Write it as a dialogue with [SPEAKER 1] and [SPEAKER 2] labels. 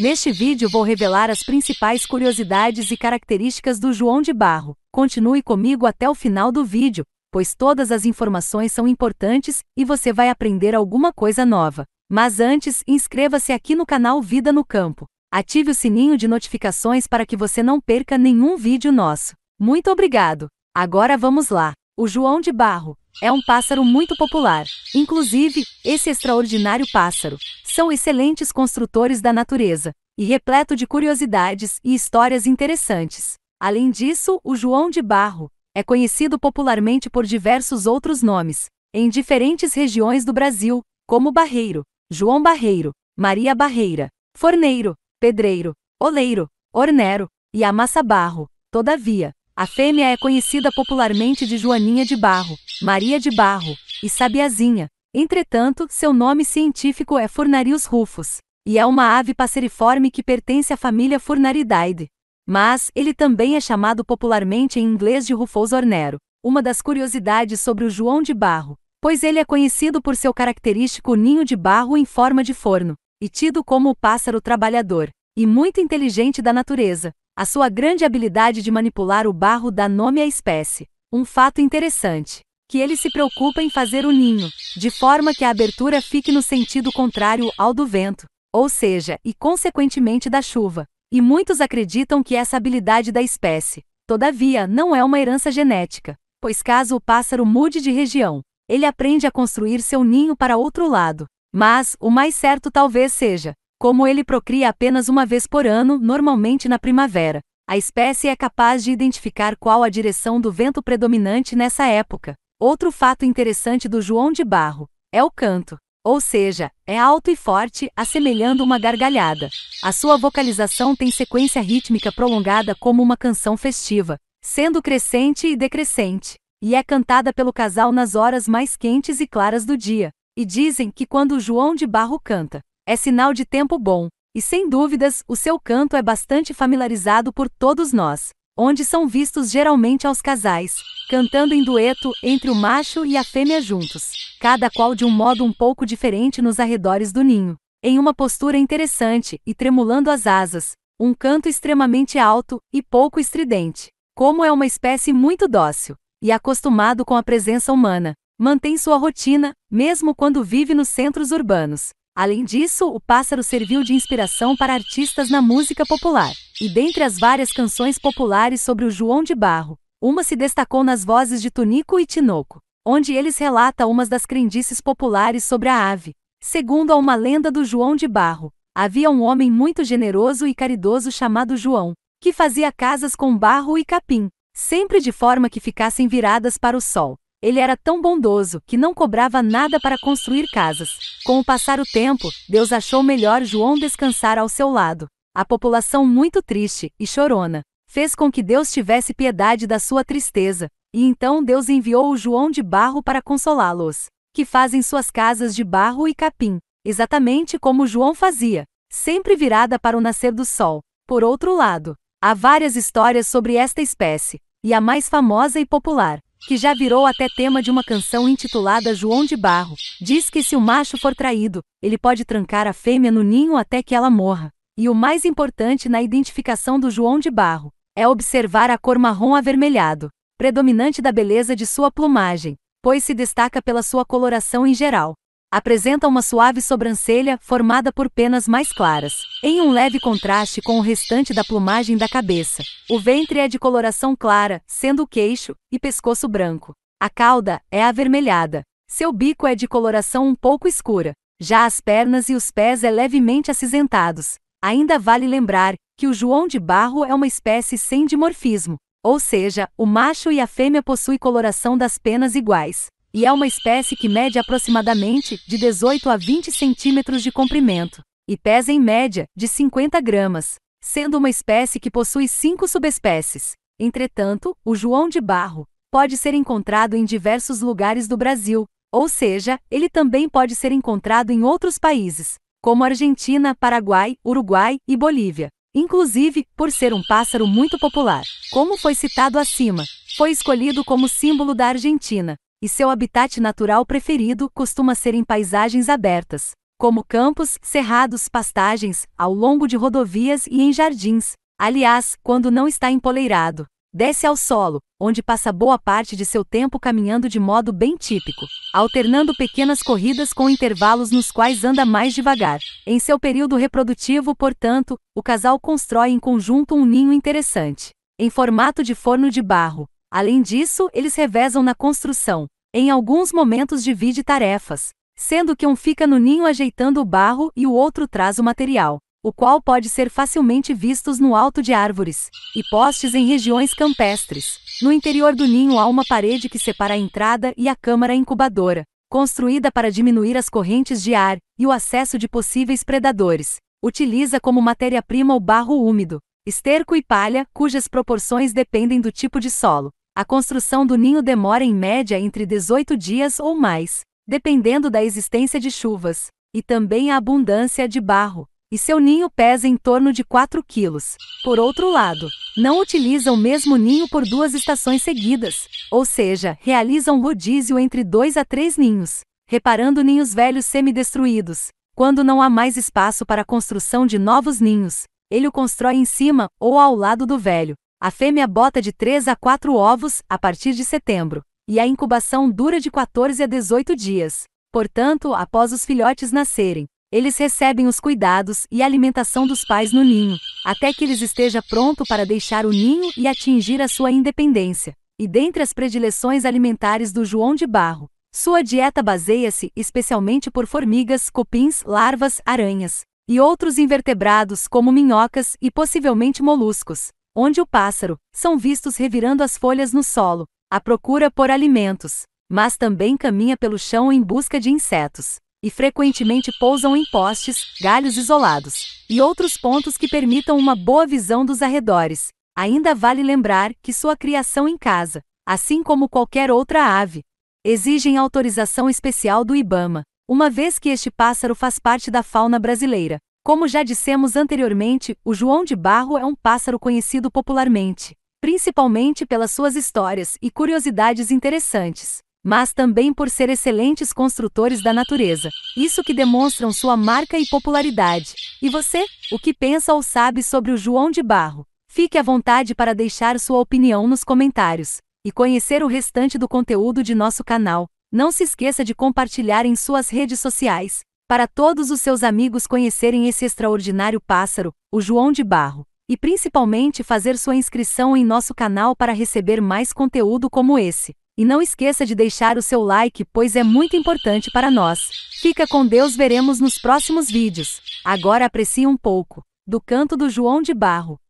[SPEAKER 1] Neste vídeo vou revelar as principais curiosidades e características do João de Barro. Continue comigo até o final do vídeo, pois todas as informações são importantes e você vai aprender alguma coisa nova. Mas antes, inscreva-se aqui no canal Vida no Campo. Ative o sininho de notificações para que você não perca nenhum vídeo nosso. Muito obrigado! Agora vamos lá! O João de Barro é um pássaro muito popular. Inclusive, esse extraordinário pássaro são excelentes construtores da natureza e repleto de curiosidades e histórias interessantes. Além disso, o João de Barro é conhecido popularmente por diversos outros nomes, em diferentes regiões do Brasil, como Barreiro, João Barreiro, Maria Barreira, Forneiro, Pedreiro, Oleiro, Ornero e Amassa Barro. Todavia, a fêmea é conhecida popularmente de Joaninha de Barro, Maria de Barro e Sabiazinha. Entretanto, seu nome científico é Furnarius rufus, e é uma ave passeriforme que pertence à família Furnaridae. Mas, ele também é chamado popularmente em inglês de Rufous ornero. Uma das curiosidades sobre o João de Barro, pois ele é conhecido por seu característico ninho de barro em forma de forno, e tido como o pássaro trabalhador, e muito inteligente da natureza. A sua grande habilidade de manipular o barro dá nome à espécie. Um fato interessante que ele se preocupa em fazer o ninho, de forma que a abertura fique no sentido contrário ao do vento, ou seja, e consequentemente da chuva. E muitos acreditam que essa habilidade da espécie, todavia, não é uma herança genética, pois caso o pássaro mude de região, ele aprende a construir seu ninho para outro lado. Mas o mais certo talvez seja como ele procria apenas uma vez por ano, normalmente na primavera, a espécie é capaz de identificar qual a direção do vento predominante nessa época. Outro fato interessante do João de Barro é o canto, ou seja, é alto e forte, assemelhando uma gargalhada. A sua vocalização tem sequência rítmica prolongada como uma canção festiva, sendo crescente e decrescente, e é cantada pelo casal nas horas mais quentes e claras do dia. E dizem que quando o João de Barro canta, é sinal de tempo bom. E sem dúvidas, o seu canto é bastante familiarizado por todos nós, onde são vistos geralmente aos casais, cantando em dueto entre o macho e a fêmea juntos, cada qual de um modo um pouco diferente nos arredores do ninho, em uma postura interessante e tremulando as asas, um canto extremamente alto e pouco estridente. Como é uma espécie muito dócil e acostumado com a presença humana, mantém sua rotina, mesmo quando vive nos centros urbanos. Além disso, o pássaro serviu de inspiração para artistas na música popular. E dentre as várias canções populares sobre o João de Barro, uma se destacou nas vozes de Tunico e Tinoco, onde eles relatam umas das crendices populares sobre a ave. Segundo a uma lenda do João de Barro, havia um homem muito generoso e caridoso chamado João, que fazia casas com barro e capim, sempre de forma que ficassem viradas para o sol. Ele era tão bondoso que não cobrava nada para construir casas. Com o passar do tempo, Deus achou melhor João descansar ao seu lado. A população muito triste e chorona fez com que Deus tivesse piedade da sua tristeza, e então Deus enviou o João de barro para consolá-los, que fazem suas casas de barro e capim, exatamente como João fazia, sempre virada para o nascer do sol. Por outro lado, há várias histórias sobre esta espécie, e a mais famosa e popular que já virou até tema de uma canção intitulada João de Barro, diz que se o macho for traído, ele pode trancar a fêmea no ninho até que ela morra. E o mais importante na identificação do João de Barro é observar a cor marrom avermelhado, predominante da beleza de sua plumagem, pois se destaca pela sua coloração em geral, Apresenta uma suave sobrancelha formada por penas mais claras, em um leve contraste com o restante da plumagem da cabeça. O ventre é de coloração clara, sendo o queixo e pescoço branco. A cauda é avermelhada. Seu bico é de coloração um pouco escura. Já as pernas e os pés é levemente acinzentados. Ainda vale lembrar que o João de Barro é uma espécie sem dimorfismo, ou seja, o macho e a fêmea possuem coloração das penas iguais e é uma espécie que mede aproximadamente de 18 a 20 centímetros de comprimento e pesa em média de 50 gramas, sendo uma espécie que possui cinco subespécies. Entretanto, o João de Barro pode ser encontrado em diversos lugares do Brasil, ou seja, ele também pode ser encontrado em outros países, como Argentina, Paraguai, Uruguai e Bolívia. Inclusive, por ser um pássaro muito popular, como foi citado acima, foi escolhido como símbolo da Argentina e seu habitat natural preferido costuma ser em paisagens abertas, como campos, cerrados, pastagens, ao longo de rodovias e em jardins. Aliás, quando não está empoleirado, desce ao solo, onde passa boa parte de seu tempo caminhando de modo bem típico, alternando pequenas corridas com intervalos nos quais anda mais devagar. Em seu período reprodutivo, portanto, o casal constrói em conjunto um ninho interessante, em formato de forno de barro, Além disso, eles revezam na construção. Em alguns momentos divide tarefas, sendo que um fica no ninho ajeitando o barro e o outro traz o material, o qual pode ser facilmente vistos no alto de árvores e postes em regiões campestres. No interior do ninho há uma parede que separa a entrada e a câmara incubadora, construída para diminuir as correntes de ar e o acesso de possíveis predadores. Utiliza como matéria-prima o barro úmido, esterco e palha, cujas proporções dependem do tipo de solo. A construção do ninho demora em média entre 18 dias ou mais, dependendo da existência de chuvas, e também a abundância de barro, e seu ninho pesa em torno de 4 quilos. Por outro lado, não utilizam o mesmo ninho por duas estações seguidas, ou seja, realizam rodízio entre dois a três ninhos, reparando ninhos velhos semidestruídos. Quando não há mais espaço para a construção de novos ninhos, ele o constrói em cima ou ao lado do velho, a fêmea bota de 3 a 4 ovos a partir de setembro, e a incubação dura de 14 a 18 dias. Portanto, após os filhotes nascerem, eles recebem os cuidados e alimentação dos pais no ninho, até que eles esteja pronto para deixar o ninho e atingir a sua independência. E dentre as predileções alimentares do João de Barro, sua dieta baseia-se especialmente por formigas, cupins, larvas, aranhas e outros invertebrados como minhocas e possivelmente moluscos onde o pássaro, são vistos revirando as folhas no solo, à procura por alimentos, mas também caminha pelo chão em busca de insetos, e frequentemente pousam em postes, galhos isolados e outros pontos que permitam uma boa visão dos arredores. Ainda vale lembrar que sua criação em casa, assim como qualquer outra ave, exigem autorização especial do Ibama, uma vez que este pássaro faz parte da fauna brasileira. Como já dissemos anteriormente, o João de Barro é um pássaro conhecido popularmente, principalmente pelas suas histórias e curiosidades interessantes, mas também por ser excelentes construtores da natureza. Isso que demonstram sua marca e popularidade. E você, o que pensa ou sabe sobre o João de Barro? Fique à vontade para deixar sua opinião nos comentários e conhecer o restante do conteúdo de nosso canal. Não se esqueça de compartilhar em suas redes sociais para todos os seus amigos conhecerem esse extraordinário pássaro, o João de Barro, e principalmente fazer sua inscrição em nosso canal para receber mais conteúdo como esse. E não esqueça de deixar o seu like, pois é muito importante para nós. Fica com Deus, veremos nos próximos vídeos. Agora aprecie um pouco do canto do João de Barro.